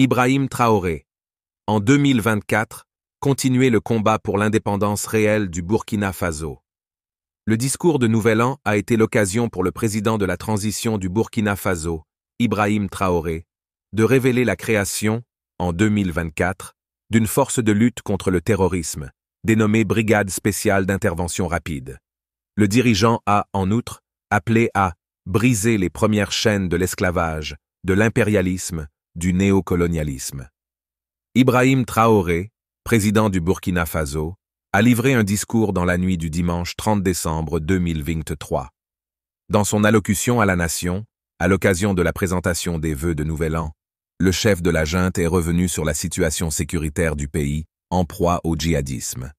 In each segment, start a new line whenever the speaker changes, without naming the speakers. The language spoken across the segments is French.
Ibrahim Traoré. En 2024, continuer le combat pour l'indépendance réelle du Burkina Faso. Le discours de Nouvel An a été l'occasion pour le président de la transition du Burkina Faso, Ibrahim Traoré, de révéler la création, en 2024, d'une force de lutte contre le terrorisme, dénommée Brigade spéciale d'intervention rapide. Le dirigeant a, en outre, appelé à briser les premières chaînes de l'esclavage, de l'impérialisme, du néocolonialisme. Ibrahim Traoré, président du Burkina Faso, a livré un discours dans la nuit du dimanche 30 décembre 2023. Dans son allocution à la nation, à l'occasion de la présentation des vœux de Nouvel An, le chef de la junte est revenu sur la situation sécuritaire du pays, en proie au djihadisme.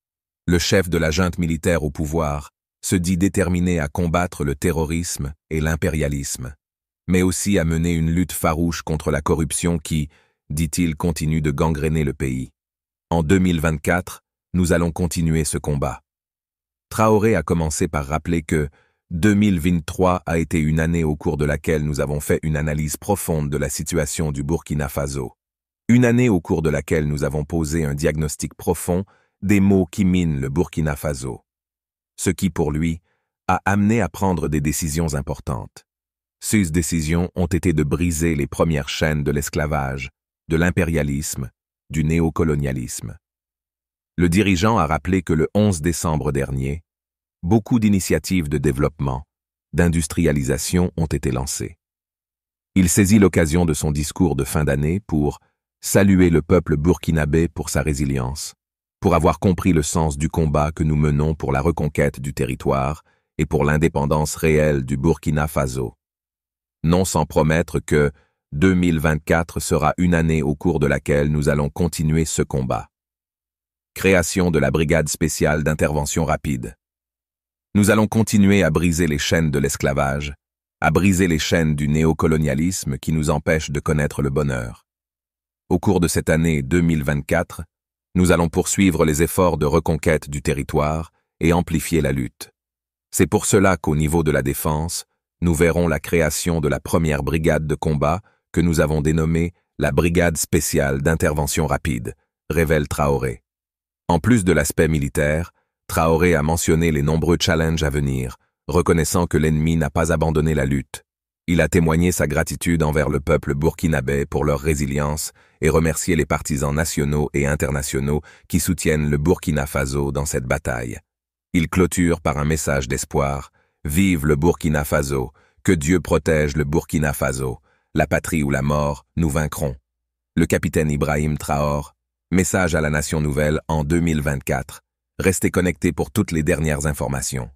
Le chef de la junte militaire au pouvoir se dit déterminé à combattre le terrorisme et l'impérialisme mais aussi à mener une lutte farouche contre la corruption qui, dit-il, continue de gangréner le pays. En 2024, nous allons continuer ce combat. Traoré a commencé par rappeler que 2023 a été une année au cours de laquelle nous avons fait une analyse profonde de la situation du Burkina Faso. Une année au cours de laquelle nous avons posé un diagnostic profond des maux qui minent le Burkina Faso. Ce qui, pour lui, a amené à prendre des décisions importantes. Ces décisions ont été de briser les premières chaînes de l'esclavage, de l'impérialisme, du néocolonialisme. Le dirigeant a rappelé que le 11 décembre dernier, beaucoup d'initiatives de développement, d'industrialisation ont été lancées. Il saisit l'occasion de son discours de fin d'année pour saluer le peuple burkinabé pour sa résilience, pour avoir compris le sens du combat que nous menons pour la reconquête du territoire et pour l'indépendance réelle du Burkina Faso non sans promettre que 2024 sera une année au cours de laquelle nous allons continuer ce combat. Création de la Brigade spéciale d'intervention rapide. Nous allons continuer à briser les chaînes de l'esclavage, à briser les chaînes du néocolonialisme qui nous empêche de connaître le bonheur. Au cours de cette année 2024, nous allons poursuivre les efforts de reconquête du territoire et amplifier la lutte. C'est pour cela qu'au niveau de la défense, nous verrons la création de la première brigade de combat que nous avons dénommée la Brigade spéciale d'intervention rapide, révèle Traoré. En plus de l'aspect militaire, Traoré a mentionné les nombreux challenges à venir, reconnaissant que l'ennemi n'a pas abandonné la lutte. Il a témoigné sa gratitude envers le peuple burkinabé pour leur résilience et remercié les partisans nationaux et internationaux qui soutiennent le Burkina Faso dans cette bataille. Il clôture par un message d'espoir Vive le Burkina Faso, que Dieu protège le Burkina Faso, la patrie ou la mort, nous vaincrons. Le capitaine Ibrahim Traor, message à la Nation Nouvelle en 2024. Restez connectés pour toutes les dernières informations.